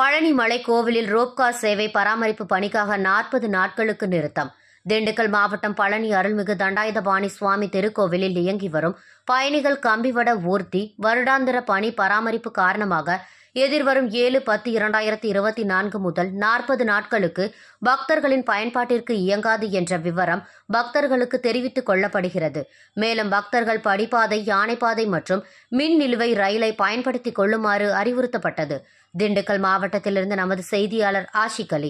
பழனி மலை கோவிலில் ரோப்கார் சேவை பராமரிப்பு பணிக்காக நாற்பது நாட்களுக்கு நிறுத்தம் திண்டுக்கல் மாவட்டம் பழனி அருள்மிகு தண்டாயுதபாணி சுவாமி திருக்கோவிலில் இயங்கி வரும் பயணிகள் கம்பிவட ஊர்த்தி வருடாந்திர பணி பராமரிப்பு காரணமாக எதிர்வரும் ஏழு பத்து இரண்டாயிரத்தி இருபத்தி நான்கு முதல் நாற்பது நாட்களுக்கு பக்தர்களின் பயன்பாட்டிற்கு இயங்காது என்ற விவரம் பக்தர்களுக்கு தெரிவித்துக் கொள்ளப்படுகிறது மேலும் பக்தர்கள் படிப்பாதை யானைப்பாதை மற்றும் மின் நிலுவை ரயிலை பயன்படுத்திக் கொள்ளுமாறு அறிவுறுத்தப்பட்டது திண்டுக்கல் மாவட்டத்திலிருந்து நமது செய்தியாளர் ஆஷிக் அலி